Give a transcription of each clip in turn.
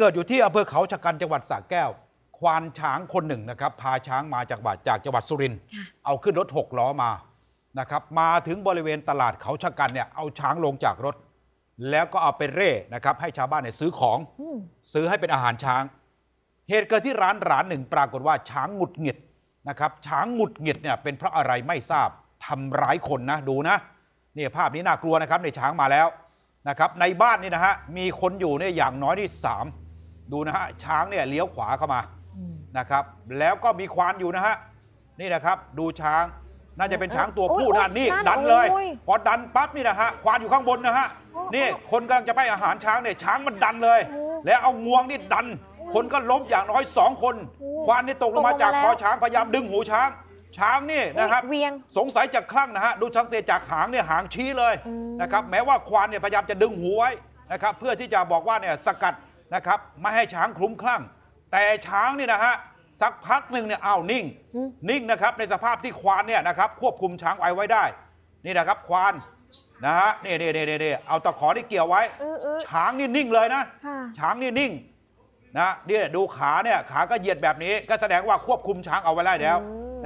เกิดอยู่ที่อำเภอเขาชะกันจังหวัดสระแก้ว ควานช้างคนหนึ่งนะครับ พาช้างมาจากบาดจากจังหวัดสุรินทร์เอาขึ้นรถหกล้อมานะครับมาถึงบริเวณตลาดเขาชะกันเนี่ยเอาช้างลงจากรถ แล้วก็เอาไปเร่นะครับ ให้ชาวบ้านเนี่ยซื้อของซื้อให้เป็นอาหารช้าง เหตุเกิดที่ร้านร้านหนึ่ง ปรากฏว่าช้างหงุดหงิดนะครับช้างหงุดหงิดเนี่ยเป็นเพราะอะไรไม่ทราบทำร้ายคนนะดูนะนี่ภาพนี้น่ากลัวนะครับในช้างมาแล้วนะครับในบ้านนี่นะฮะมีคนอยู่เนี่ยอย่างน้อยที่สามดูนะฮะช้างเนี่ยเลี้ยวขวาเข้ามานะครับ แล้วก็มีควานอยู่นะฮะนี่นะครับดูช้างน่าจะเป็นช้างตัวผู้นั่นนี่ดันเลย พอดันปั๊บนี่นะฮะควานอยู่ข้างบนนะฮะนี่คนกำลังจะไปอาหารช้างเนี่ยช้างมันดันเลย แล้วเอางวงนี่ดัน คนก็ล้มอย่างน้อยสองคน ควานนี่ตกลงมาจากคอช้างพยายามดึงหูช้างช้างนี่นะครับสงสัยจะคลั่งนะฮะดูชังเยจากหางเนี่ยหางชี้เลยนะครับแม้ว่าควานเนี่ยพยายามจะดึงหูไว้นะครับ เพื่อที่จะบอกว่าเนี่ยสกัดนะครับไม่ให้ช้างคลุ้มคลั่ง แต่ช้างนี่นะฮะ สักพักหนึ่งเนี่ยอ้าวนิ่ง นิ่งนะครับ ในสภาพที่ควานเนี่ยนะครับ ควบคุมช้างไว้ไว้ได้ นี่นะครับ ควาน นะฮะนี่นี่นี่นี่เอาตะขอที่เกี่ยวไว้ ช้างนี่นิ่งเลยนะช้างนี่นิ่ง นะเนี่ยดูขาเนี่ยขาก็เหยียดแบบนี้ ก็แสดงว่าควบคุมช้างเอาไว้ได้แล้ว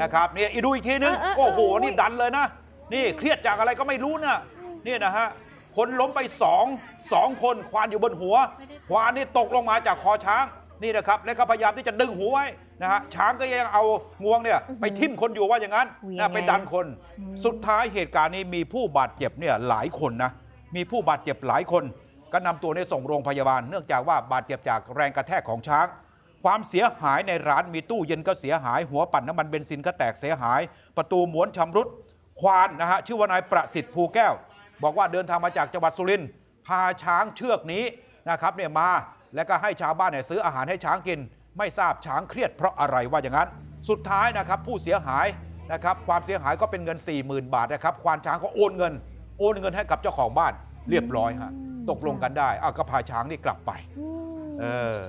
นะครับเนี่ยดูอีกทีนึงโอ้โหนี่ดันเลยนะนี่เครียดจากอะไรก็ไม่รู้นะนี่นะฮะคนล้มไปสองสองคนควานอยู่บนหัว ควานนี่ตกลงมาจากคอช้าง นี่นะครับแล้วก็พยายามที่จะดึงหัวไว้นะฮะช้างก็ยังเอางวงเนี่ยไปทิ่มคนอยู่ว่าอย่างนั้นนะไปดันคน สุดท้ายเหตุการณ์นี้มีผู้บาดเจ็บเนี่ยหลายคนนะ มีผู้บาดเจ็บหลายคน ก็นำตัวในส่งโรงพยาบาลเนื่องจากว่าบาดเจ็บจากแรงกระแทกของช้าง ความเสียหายในร้านมีตู้เย็นก็เสียหายหัวปั่นน้ำมันเบนซินก็แตกเสียหาย ประตูม้วนชำรุดควานนะฮะชื่อว่านายประสิทธิ์ภูแก้วบอกว่าเดินทางมาจากจังหวัดสุรินทร์พาช้างเชือกนี้นะครับเนี่ยมาและก็ให้ชาวบ้านเนี่ยซื้ออาหารให้ช้างกิน ไม่ทราบช้างเครียดเพราะอะไรว่าอย่างนั้น สุดท้ายนะครับผู้เสียหายนะครับ ความเสียหายก็เป็นเงิน40,000บาทนะครับ ควานช้างก็โอนเงินโอนเงินให้กับเจ้าของบ้านเรียบร้อยฮะตกลงกันได้เอาก็พาช้างนี่กลับไป เออ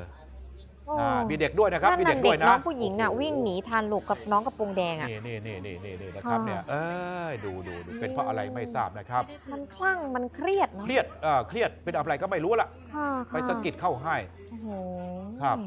มีเด็กด้วยนะครับ มีเด็กด้วยนะน้องผู้หญิงอ่ะวิ่งหนีทันลูกกับน้องกระโปรงแดงอ่ะนี่นี่นี่นี่นี่นี่นะครับเนี่ย เออดูดูดูเป็นเพราะอะไรไม่ทราบนะครับ มันคลั่งมันเครียดเนาะเครียดเออเครียดเป็นอะไรก็ไม่รู้ละไปสะกิดเข้าให้ครับ